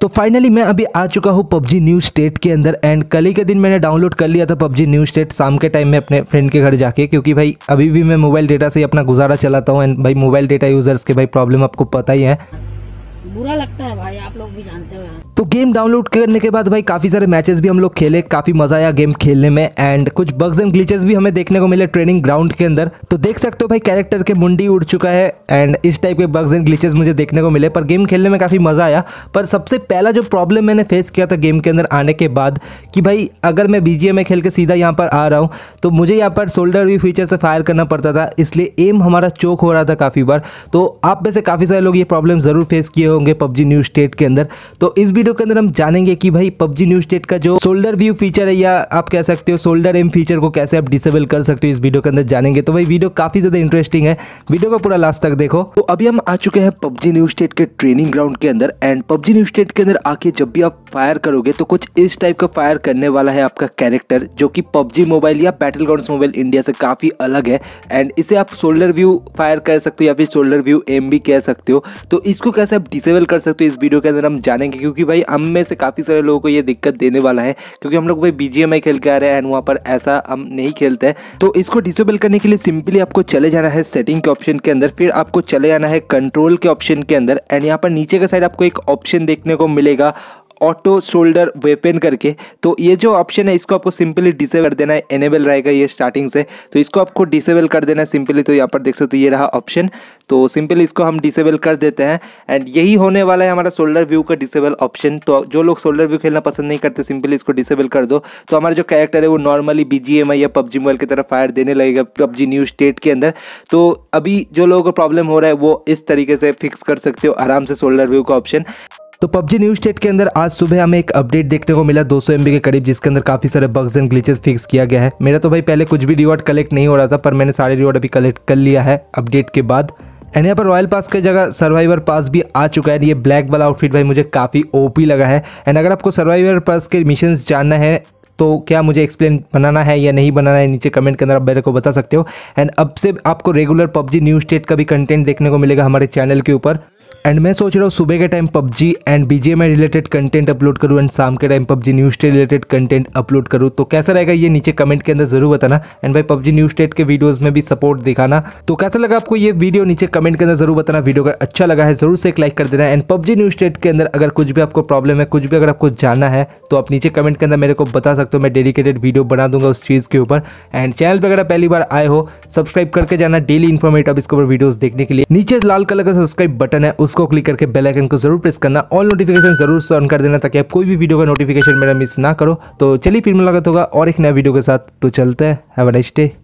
तो फाइनली मैं अभी आ चुका हूँ पबजी न्यू स्टेट के अंदर एंड कल ही के दिन मैंने डाउनलोड कर लिया था पबजी न्यू स्टेट शाम के टाइम में अपने फ्रेंड के घर जाके क्योंकि भाई अभी भी मैं मोबाइल डेटा से अपना गुजारा चलाता हूँ एंड भाई मोबाइल डेटा यूज़र्स के भाई प्रॉब्लम आपको पता ही है बुरा लगता है भाई आप लोग भी जानते हो तो गेम डाउनलोड करने के बाद भाई काफ़ी सारे मैचेस भी हम लोग खेले काफ़ी मज़ा आया गेम खेलने में एंड कुछ बग्स एंड ग्लीचेस भी हमें देखने को मिले ट्रेनिंग ग्राउंड के अंदर तो देख सकते हो भाई कैरेक्टर के मुंडी उड़ चुका है एंड इस टाइप के बग्स एंड ग्लीचेस मुझे देखने को मिले पर गेम खेलने में काफ़ी मज़ा आया पर सबसे पहला जो प्रॉब्लम मैंने फेस किया था गेम के अंदर आने के बाद कि भाई अगर मैं बीजीएम में खेल के सीधा यहाँ पर आ रहा हूँ तो मुझे यहाँ पर शोल्डर भी फीचर से फायर करना पड़ता था इसलिए एम हमारा चोक हो रहा था काफ़ी बार तो आप में से काफ़ी सारे लोग ये प्रॉब्लम ज़रूर फेस किए हो होंगे पबजी न्यू स्टेट के अंदर तो इस वीडियो के अंदर हम जानेंगे कि भाई पबजी न्यू स्टेट का जो शोल्डर व्यू फीचर है या आप कह सकते हो शोल्डर एम फीचर को कैसे आप डिसेबल कर सकते हो इस वीडियो के अंदर जानेंगे तो भाई वीडियो काफ़ी ज़्यादा इंटरेस्टिंग है वीडियो को पूरा लास्ट तक देखो तो अभी हम आ चुके हैं पबजी न्यू स्टेट के ट्रेनिंग ग्राउंड के अंदर एंड पबजी न्यू स्टेट के अंदर आके जब भी आप फायर करोगे तो कुछ इस टाइप का फायर करने वाला है आपका कैरेक्टर जो कि पबजी मोबाइल या बैटल ग्राउंड मोबाइल इंडिया से काफ़ी अलग है एंड इसे आप शोल्डर व्यू फायर कर सकते हो या फिर शोल्डर व्यू एम भी कह सकते हो तो इसको कैसे आप डिस डिसेबल कर सकते हो इस वीडियो के अंदर हम जानेंगे क्योंकि भाई हम में से काफ़ी सारे लोगों को ये दिक्कत देने वाला है क्योंकि हम लोग भाई बी जी खेल के आ रहे हैं एंड वहाँ पर ऐसा हम नहीं खेलते हैं तो इसको डिसेबल करने के लिए सिंपली आपको चले जाना है सेटिंग के ऑप्शन के अंदर फिर आपको चले जाना है कंट्रोल के ऑप्शन के अंदर एंड यहाँ पर नीचे का साइड आपको एक ऑप्शन देखने को मिलेगा ऑटो शोल्डर वेपन करके तो ये जो ऑप्शन है इसको आपको सिंपली डिसेबल कर देना है एनेबल रहेगा ये स्टार्टिंग से तो इसको आपको डिसेबल कर देना है सिंपली तो यहाँ पर देख सकते हो ये रहा ऑप्शन तो सिंपली इसको हम डिसेबल कर देते हैं एंड यही होने वाला है हमारा शोल्डर व्यू का डिसेबल ऑप्शन तो जो लोग शोल्डर व्यू खेलना पसंद नहीं करते सिंपली इसको डिसेबल कर दो तो हमारा जो कैरेक्टर है वो नॉर्मली बी या पबजी मोबाइल की तरफ फायर देने लगेगा पबजी न्यू स्टेट के अंदर तो अभी जो लोगों को प्रॉब्लम हो रहा है वो इस तरीके से फिक्स कर सकते हो आराम से शोल्डर व्यू का ऑप्शन तो पबजी न्यू स्टेट के अंदर आज सुबह हमें एक अपडेट देखने को मिला 200 एमबी के करीब जिसके अंदर काफी सारे बग्स एंड ग्लिचेस फिक्स किया गया है मेरा तो भाई पहले कुछ भी रिवॉर्ड कलेक्ट नहीं हो रहा था पर मैंने सारे रिवॉर्ड अभी कलेक्ट कर लिया है अपडेट के बाद एंड यहाँ पर रॉयल पास की जगह सर्वाइवर पास भी आ चुका है ये ब्लैक वाला आउटफिट भाई मुझे काफ़ी ओपी लगा है एंड अगर आपको सर्वाइवर पास के मिशन जानना है तो क्या मुझे एक्सप्लेन बनाना है या नहीं बनाना है नीचे कमेंट के अंदर आप मेरे को बता सकते हो एंड अब से आपको रेगुलर पबजी न्यू स्टेट का भी कंटेंट देखने को मिलेगा हमारे चैनल के ऊपर एंड मैं सोच रहा हूँ सुबह के टाइम पबजी एंड बीजे में रिलेटेड कंटेंट अपलोड करूँ एंड शाम के time PUBG news state related content upload करूँ तो कैसा रहेगा ये नीचे कमेंट के अंदर जरूर बताना एंड भाई पबजी न्यूज स्टेट के वीडियोज में भी सपोर्ट दिखाना तो कैसा लगा आपको ये वीडियो नीचे कमेंट के अंदर जरूर बताना वीडियो अगर अच्छा लगा है जरूर से एक लाइक कर देना एंड पबजी न्यूज स्टेट के अंदर अगर कुछ भी आपको प्रॉब्लम है कुछ भी अगर आपको जानना है तो आप नीचे कमेंट के अंदर मेरे को बता सकते हो मैं डेडिकेटेड वीडियो बना दूंगा उस चीज़ के ऊपर एंड चैनल पर अगर पहली बार आए हो सब्सक्राइब करके जाना डेली इन्फॉर्मेटिव इसके ऊपर वीडियोज देखने के लिए नीचे लाल कलर का सब्सक्राइब बटन है उस उसको क्लिक करके बेल आइकन को जरूर प्रेस करना ऑल नोटिफिकेशन जरूर ऑन कर देना ताकि आप कोई भी वीडियो का नोटिफिकेशन मेरा मिस ना करो तो चलिए फिर मुलाकात होगा और एक नया वीडियो के साथ तो चलते हैं हैव अ नेक्स्ट डे